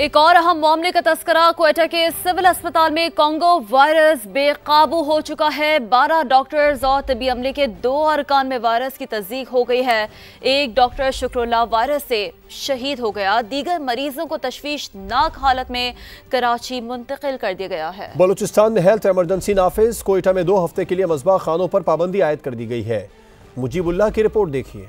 एक और अहम मामले का तस्करा कोयटा के सिविल अस्पताल में कांगो वायरस बेकाबू हो चुका है बारह डॉक्टर्स और तबी अमले के दो अरकान में वायरस की तस्दीक हो गई है एक डॉक्टर शुक्रोला वायरस से शहीद हो गया दीगर मरीजों को तश्वीशनाक हालत में कराची मुंतकिल कर दिया गया है बलूचिस्तान में हेल्थ एमरजेंसी नाफिज कोयटा में दो हफ्ते के लिए मजबा खानों पर पाबंदी आयद कर दी गई है मुजीबुल्ला की रिपोर्ट देखिए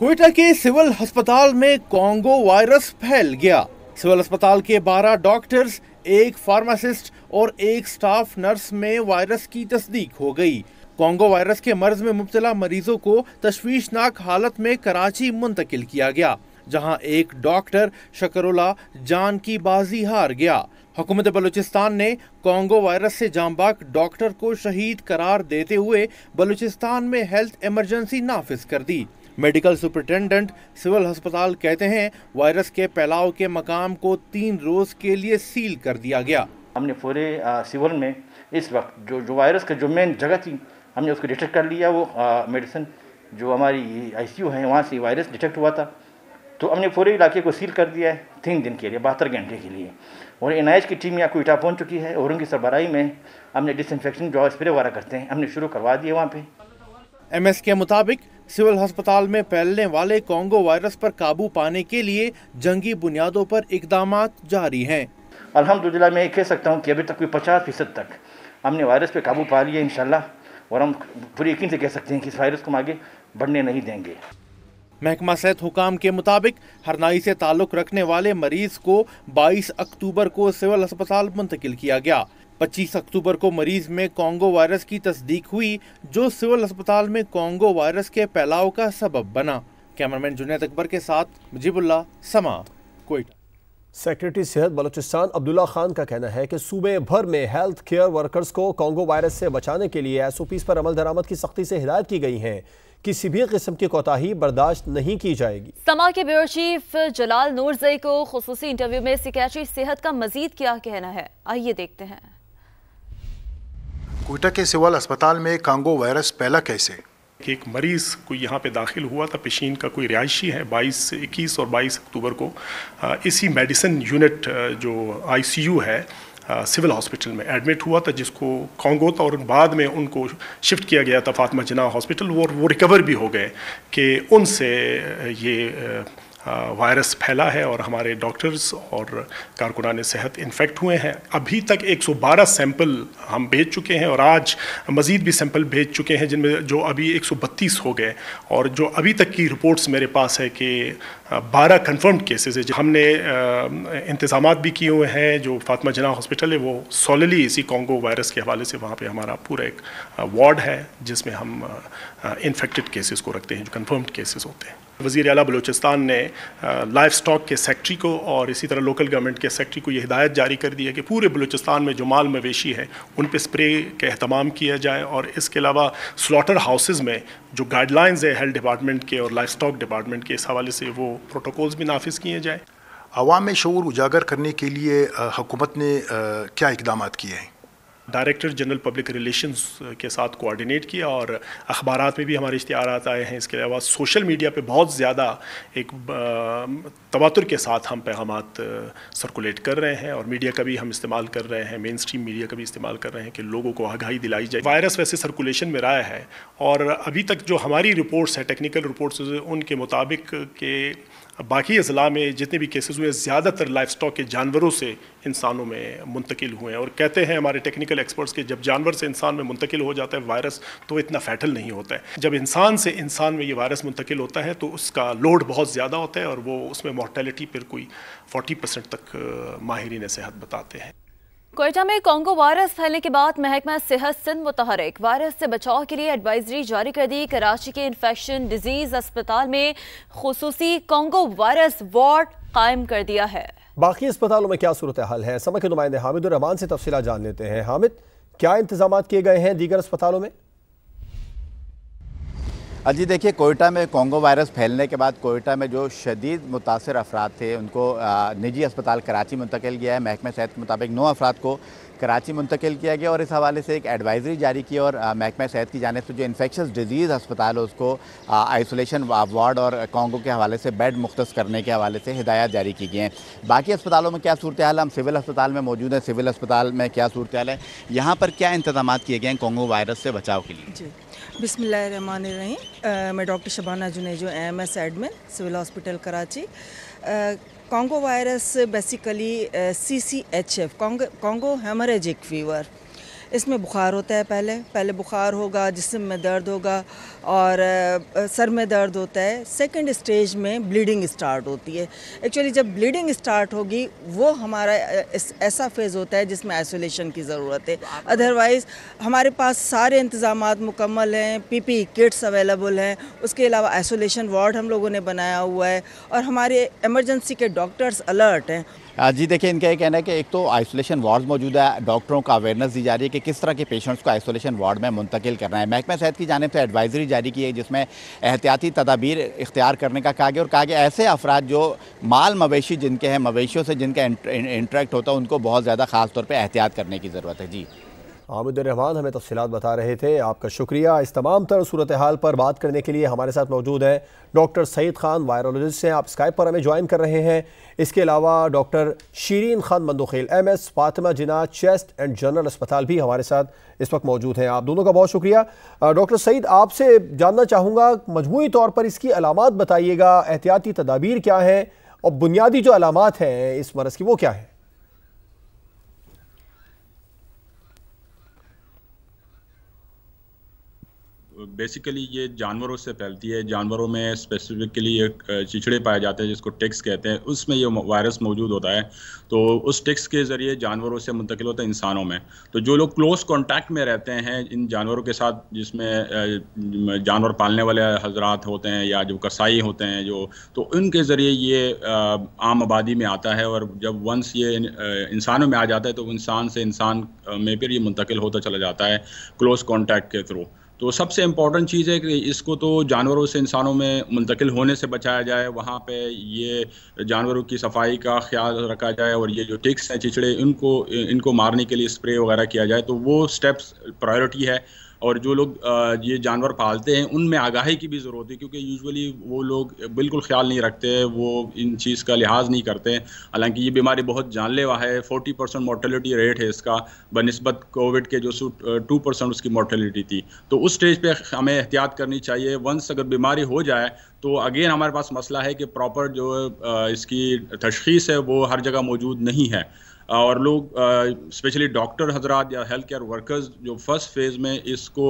कोयटा के सिविल अस्पताल में कॉन्गो वायरस फैल गया सिविल अस्पताल के 12 डॉक्टर्स एक फार्मासिस्ट और एक स्टाफ नर्स में वायरस की तस्दीक हो गई कॉन्गो वायरस के मर्ज में मुबतला मरीजों को तश्वीशनाक हालत में कराची मुंतकिल किया गया जहां एक डॉक्टर शकरोला जान की बाजी हार गया हुकूमत बलूचिस्तान ने कॉन्गो वायरस से जामबाग डॉक्टर को शहीद करार देते हुए बलूचिस्तान में हेल्थ इमरजेंसी नाफिज कर दी मेडिकल सुप्रिटेंडेंट सिविल अस्पताल कहते हैं वायरस के फैलाव के मकाम को तीन रोज के लिए सील कर दिया गया हमने पूरे सिविल में इस वक्त जो जो वायरस का जो मेन जगह थी हमने उसको डिटेक्ट कर लिया वो मेडिसिन जो हमारी आईसीयू है वहाँ से वायरस डिटेक्ट हुआ था तो हमने पूरे इलाके को सील कर दिया है तीन दिन के लिए बहत्तर घंटे के लिए और एन की टीम यहाँ कोयटा पहुँच चुकी है और उनकी सरबराही में हमने डिसइनफेक्शन जो स्प्रे वगैरह करते हैं हमने शुरू करवा दिया वहाँ पर एम के मुताबिक सिविल अस्पताल में फैलने वाले कोंगो वायरस पर काबू पाने के लिए जंगी बुनियादों पर इकदाम जारी हैं अलहमदिल्ला मैं ये कह सकता हूँ कि अभी तक कोई पचास फीसद तक हमने वायरस पर काबू पा लिया इन और हम पूरी यकीन से कह सकते हैं कि इस वायरस को हम आगे बढ़ने नहीं देंगे महकमा सेहत हुकाम के मुताबिक हरनाई से ताल्लुक़ रखने वाले मरीज को 22 अक्टूबर को सिविल अस्पताल मुंतकिल किया गया 25 अक्टूबर को मरीज में कॉन्गो वायरस की तस्दीक हुई जो सिविल अस्पताल में कॉन्गो वायरस के फैलाव का सबब बना कैमरामैन जुनेद अकबर के साथ मुजीबुल्ला समा कोयटा सेक्रेटरी सेहत बलूचिस्तान अब्दुल्ला खान का कहना है कि सूबे भर में हेल्थ केयर वर्कर्स को कॉन्गो वायरस से बचाने के लिए एस ओ पीज पर अमल दरामद की सख्ती से हिदायत की गई है किसी भी किस्म की कोताही बर्दाश्त नहीं की जाएगी समा के ब्यूरो चीफ जलाल नूरजई को खसूसी इंटरव्यू में सिक्रेटरी सेहत का मजीद क्या कहना है आइए देखते हैं कोयटा के सिवल अस्पताल में कांगो वायरस पहला कैसे कि एक मरीज़ को यहाँ पे दाखिल हुआ था पेशीन का कोई रिहायशी है 22 से 21 और 22 अक्टूबर को इसी मेडिसिन यूनिट जो आईसीयू है सिविल हॉस्पिटल में एडमिट हुआ था जिसको कांगो था और बाद में उनको शिफ्ट किया गया था फातमा जना हॉस्पिटल और वो रिकवर भी हो गए कि उनसे ये वायरस फैला है और हमारे डॉक्टर्स और कारकुनान सेहत इन्फेक्ट हुए हैं अभी तक 112 सैंपल हम भेज चुके हैं और आज मज़ीद भी सैंपल भेज चुके हैं जिनमें जो अभी 132 हो गए और जो अभी तक की रिपोर्ट्स मेरे पास है कि 12 कन्फर्म्ड केसेस है हमने इंतज़ाम भी किए हुए हैं जो फातमा जना हॉस्पिटल है वो सोलली इसी कॉन्गो वायरस के हवाले से वहाँ पर हमारा पूरा एक वार्ड है जिसमें हम इन्फेक्टेड केसेस को रखते हैं जो कन्फर्म्ड केसेस होते हैं वज़ी अला बलोचिस्तान ने लाइफ स्टॉक के सेक्ट्री को और इसी तरह लोकल गवर्नमेंट के सेक्ट्री को यह हिदायत जारी कर दी है कि पूरे बलोचिस्तान में जो माल मवेशी है उन पर स्प्रे का अहतमाम किया जाए और इसके अलावा स्लॉटर हाउसेज़ में जो गाइडलाइंस है हेल्थ डिपार्टमेंट के और लाइफ स्टॉक डिपार्टमेंट के इस हवाले से वो प्रोटोकॉल्स भी नाफिज किए जाएँ आवाम में शूर उजागर करने के लिए हुकूमत ने क्या इकदाम किए हैं डायरेक्टर जनरल पब्लिक रिलेशंस के साथ कोऑर्डिनेट किया और अखबार में भी हमारे इश्तहार आए हैं इसके अलावा सोशल मीडिया पर बहुत ज़्यादा एक तवातुर के साथ हम पैगाम सर्कुलेट कर रहे हैं और मीडिया का भी हम इस्तेमाल कर रहे हैं मेन स्ट्रीम मीडिया का भी इस्तेमाल कर रहे हैं कि लोगों को आगाही दिलाई जाए वायरस वैसे सर्कुलेशन में रहा है और अभी तक जो हमारी रिपोर्ट्स हैं टेक्निकल रिपोर्ट्स उनके मुताबिक के बाकी अजला में जितने भी केसेस हुए ज़्यादातर लाइफ स्टॉक के जानवरों से इंसानों में मुंतकिल हुए हैं और कहते हैं हमारे टेक्निकल एक्सपर्ट्स के जब जानवर से इंसान में मुंतकिल हो जाता है वायरस तो इतना फैटल नहीं होता है जब इंसान से इंसान में ये वायरस मुंतकिल होता है तो उसका लोड बहुत ज़्यादा होता है और वो उसमें मोर्टेलिटी पर कोई फोर्टी परसेंट तक माहरीन सेहत बताते हैं कोयटा में कॉन्गो वायरस फैलने के बाद महकमा सेहत सिंध मुतहरक वायरस से बचाव के लिए एडवाइजरी जारी कर दी कराची के इन्फेक्शन डिजीज अस्पताल में खसूसी कॉन्गो वायरस वार्ड कायम कर दिया है बाकी अस्पतालों में क्या सूरत हाल है समय के नुमाइंदे हामिद रहमान से तफसीला जान लेते हैं हामिद क्या इंतजाम किए गए हैं दीगर अस्पतालों में जी देखिए कोयटा में कोंगो वायरस फैलने के बाद कोयटा में जो शदीद मुतासर अफराद थे उनको निजी अस्पताल कराची मुंतकिल किया है महकमे सेहत के मुताबिक नौ अफराद को कराची मुंतकिल किया गया और इस हवाले से एक एडवाइजरी जारी की और महकमा सेहत की जानब से जो इन्फेक्शस डिजीज़ अस्पताल है उसको आइसोलेशन वार्ड और कॉन्गो के हवाले से बेड मुख्त करने के हवाले से हिदायत जारी की गई हैं बाकी अस्पतालों में क्या सूरत हाल हम सिविल अस्पताल में मौजूद हैं सिविल अस्पताल में क्या सूरत हाल है यहाँ पर क्या इंतजाम किए गए हैं कॉन्गो वायरस से बचाव के लिए जी बिसमान रही मैं doctor Shabana Junejo M S admin civil hospital Karachi Congo virus basically C C H F Congo haemorrhagic fever इसमें बुखार होता है पहले पहले बुखार होगा जिसम में दर्द होगा और सर में दर्द होता है सेकंड स्टेज में ब्लीडिंग स्टार्ट होती है एक्चुअली जब ब्लीडिंग स्टार्ट होगी वो हमारा ऐसा फेज़ होता है जिसमें आइसोलेशन की ज़रूरत है अदरवाइज़ हमारे पास सारे इंतज़ाम मुकम्मल हैं पी पी किट्स अवेलेबल हैं उसके अलावा आइसोलेशन वार्ड हम लोगों ने बनाया हुआ है और हमारे एमरजेंसी के डॉक्टर्स अलर्ट हैं जी देखिए इनका ये कहना है कि एक तो आइसोलेशन वार्ड मौजूद है डॉक्टरों का अवेयरनेस दी जा रही है कि किस तरह के पेशेंट्स को आइसोलेशन वार्ड में मुंतकिल करना है महकमा सेहत की जानब से एडवाइजरी जारी की है जिसमें एहतियाती तदाबीर इख्तियार करने का कहा गया और कहा गया ऐसे अफराद जो माल मवेशी जिनके हैं मवेशियों से जिनका इंट्रैक्ट होता है उनको बहुत ज़्यादा खासतौर पर एहतियात करने की ज़रूरत है जी आमिदुररहमान हमें तफसीत बता रहे थे आपका शुक्रिया इस तमाम तर सूरत हाल पर बात करने के लिए हमारे साथ मौजूद हैं डॉक्टर सईद खान वायरोलॉजिस्ट हैं आप स्काइप पर हमें ज्वाइन कर रहे हैं इसके अलावा doctor Shireen Khan Mandokhel M S Fatima Jinnah chest and general अस्पताल भी हमारे साथ इस वक्त मौजूद हैं आप दोनों का बहुत शुक्रिया डॉक्टर सईद आपसे जानना चाहूँगा मजमू तौर पर इसकी अलामत बताइएगा एहतियाती तदाबीर क्या हैं और बुनियादी जो अलामत हैं इस मरस की वो क्या है बेसिकली ये जानवरों से फैलती है जानवरों में स्पेसिफिकली एक चिचड़े पाए जाते हैं जिसको टिक्स कहते हैं उसमें ये वायरस मौजूद होता है तो उस टिक्स के ज़रिए जानवरों से मुंतकिल होता है इंसानों में तो जो लोग क्लोज कॉन्टैक्ट में रहते हैं इन जानवरों के साथ जिसमें जानवर पालने वाले हजरात होते हैं या जो कसाई होते हैं जो तो उनके ज़रिए ये आम आबादी में आता है और जब वंस ये इंसानों में आ जाता है तो इंसान से इंसान में फिर ये मुंतकिल होता चला जाता है क्लोज कॉन्टैक्ट के थ्रू तो सबसे इम्पॉर्टेंट चीज़ है कि इसको तो जानवरों से इंसानों में मुंतकिल होने से बचाया जाए वहाँ पे ये जानवरों की सफाई का ख्याल रखा जाए और ये जो टिक्स हैं चिचड़े इनको इनको मारने के लिए स्प्रे वगैरह किया जाए तो वो स्टेप्स प्रायोरिटी है और जो लोग ये जानवर पालते हैं उनमें आगाही की भी ज़रूरत है क्योंकि यूजुअली वो लोग बिल्कुल ख्याल नहीं रखते वो इन चीज़ का लिहाज नहीं करते हालांकि ये बीमारी बहुत जानलेवा है 40 परसेंट मोर्टेलिटी रेट है इसका बनस्बत कोविड के जो टू परसेंट उसकी मोर्टेलिटी थी तो उस स्टेज पर हमें एहतियात करनी चाहिए वंस अगर बीमारी हो जाए तो अगेन हमारे पास मसला है कि प्रॉपर जो इसकी तशखीस है वो हर जगह मौजूद नहीं है और लोग स्पेशली डॉक्टर हजरात या हेल्थ केयर वर्कर्स जो फर्स्ट फेज़ में इसको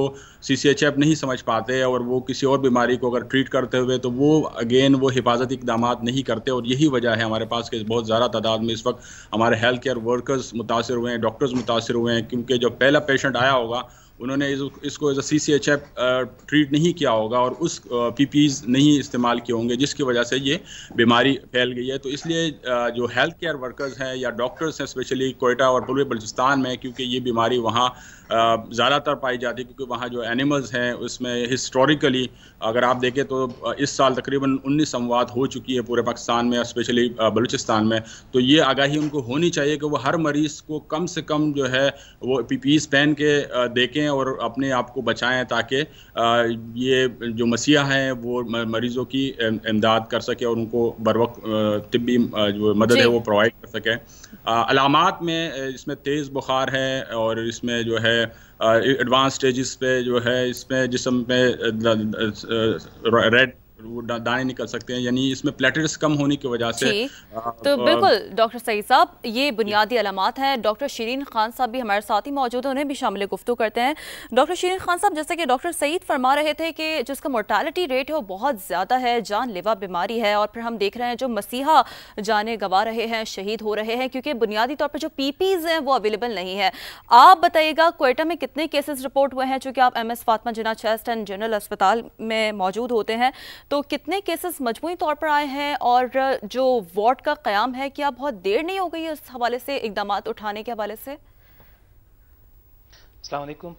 सी नहीं समझ पाते और वो किसी और बीमारी को अगर ट्रीट करते हुए तो वो अगेन वो हिफाजती इकदाम नहीं करते और यही वजह है हमारे पास कि बहुत ज़्यादा तादाद में इस वक्त हमारे हेल्थ केयर वर्कर्स मुतासर हुए हैं डॉक्टर्स मुतासर हुए हैं क्योंकि जो पहला पेशेंट आया होगा उन्होंने इसको as a C C H F treat नहीं किया होगा और उस पी uh, नहीं इस्तेमाल किए होंगे जिसकी वजह से ये बीमारी फैल गई है तो इसलिए uh, जो हेल्थ केयर वर्कर्स हैं या डॉक्टर्स हैं स्पेशली कोयटा और पूर्वी बलूचिस्तान में क्योंकि ये बीमारी वहाँ uh, ज़्यादातर पाई जाती है क्योंकि वहाँ जो एनिमल्स हैं उसमें हिस्टोरिकली अगर आप देखें तो इस साल तकरीबन उन्नीस अमवाद हो चुकी है पूरे पाकिस्तान में स्पेशली बलूचिस्तान में तो ये आगाही उनको होनी चाहिए कि वो हर मरीज़ को कम से कम जो है वो पी पहन के देखें और अपने आप को बचाएं ताकि ये जो मसीहा हैं वो मरीज़ों की इमदाद कर सके और उनको बर वक्त तबी जो मदद है वो प्रोवाइड कर सकें अलामत में इसमें तेज़ बुखार है और इसमें जो है एडवांस स्टेजेस पे जो है इसमें जिसम में रेड वो दाने निकल सकते हैं यानी इसमें प्लेटलेट्स कम होने की वजह से आ, तो बिल्कुल डॉक्टर सईद साहब ये बुनियादी अलामत हैं डॉक्टर शीरीन खान साहब भी हमारे साथ ही मौजूद हैं उन्हें भी शामिल गुफ्तु करते हैं डॉक्टर शीरीन खान साहब जैसे कि डॉक्टर सईद फरमा रहे थे कि जिसका मोर्टालिटी रेट है वो बहुत ज़्यादा है जानलेवा बीमारी है और फिर हम देख रहे हैं जो मसीहा जाने गंवा रहे हैं शहीद हो रहे हैं क्योंकि बुनियादी तौर पर जो पी हैं वो अवेलेबल नहीं है आप बताइएगा कोयटा में कितने केसेज रिपोर्ट हुए हैं चूँकि आप M S Fatima Jinnah chest and general अस्पताल में मौजूद होते हैं तो कितने केसेस मजमू तौर पर आए हैं और जो वार्ड का क्याम है क्या बहुत देर नहीं हो गई है हवाले से इकदाम उठाने के हवाले से अल्लाम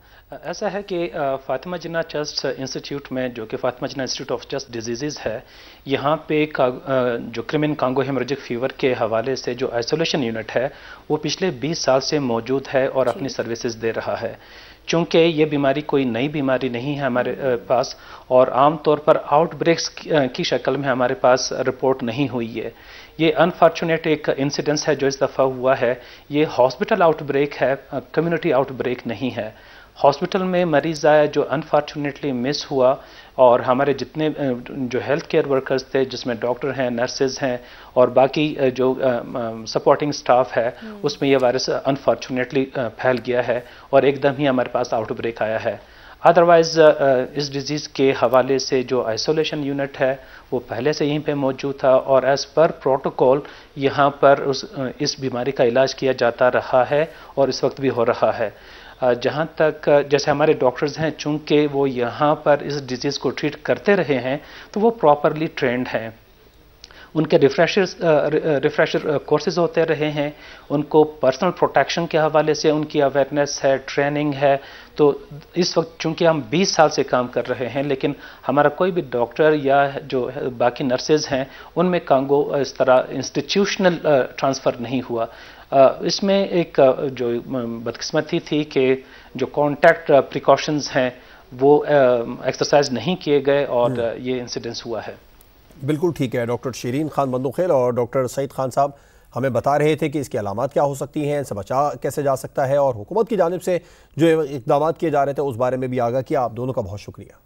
ऐसा है कि फातिमा जिना चस्ट इंस्टीट्यूट में जो कि Fatima Jinnah institute of chest disease है यहाँ पे का, जो क्रिमिन कांगो हेमरजिक फीवर के हवाले से जो आइसोलेशन यूनिट है वो पिछले 20 साल से मौजूद है और अपनी सर्विसेज दे रहा है चूँकि ये बीमारी कोई नई बीमारी नहीं है हमारे पास और आमतौर पर आउटब्रेक्स की शक्ल में हमारे पास रिपोर्ट नहीं हुई है ये अनफॉर्चुनेट एक इंसिडेंस है जो इस दफ़ा हुआ है ये हॉस्पिटल आउटब्रेक है कम्युनिटी आउटब्रेक नहीं है हॉस्पिटल में मरीज़ आया जो अनफॉर्चुनेटली मिस हुआ और हमारे जितने जो हेल्थ केयर वर्कर्स थे जिसमें डॉक्टर हैं नर्सेज हैं और बाकी जो सपोर्टिंग स्टाफ है हम्म। उसमें यह वायरस अनफॉर्चुनेटली फैल गया है और एकदम ही हमारे पास आउटब्रेक आया है अदरवाइज़ इस डिज़ीज़ के हवाले से जो आइसोलेशन यूनिट है वो पहले से यहीं पे मौजूद था और एज़ पर प्रोटोकॉल यहाँ पर उस इस बीमारी का इलाज किया जाता रहा है और इस वक्त भी हो रहा है जहाँ तक जैसे हमारे डॉक्टर्स हैं चूंकि वो यहाँ पर इस डिजीज़ को ट्रीट करते रहे हैं तो वो प्रॉपरली ट्रेंड हैं उनके रिफ्रेशर रिफ्रेशर कोर्सेज होते रहे हैं उनको पर्सनल प्रोटेक्शन के हवाले से उनकी अवेयरनेस है ट्रेनिंग है तो इस वक्त चूंकि हम 20 साल से काम कर रहे हैं लेकिन हमारा कोई भी डॉक्टर या जो बाकी नर्सेज हैं उनमें कांगो इस तरह इंस्टीट्यूशनल ट्रांसफ़र नहीं हुआ इसमें एक जो बदकिस्मती थी कि जो कॉन्टैक्ट प्रिकॉशंस हैं वो एक्सरसाइज नहीं किए गए और हम्म। ये इंसिडेंस हुआ है बिल्कुल ठीक है डॉक्टर शरीन खान बंदूखेल और डॉक्टर सईद खान साहब हमें बता रहे थे कि इसकी अलामत क्या हो सकती हैं इनसे बचा कैसे जा सकता है और हुकूमत की जानब से जो इकदाम किए जा रहे थे उस बारे में भी आगा किया आप दोनों का बहुत शुक्रिया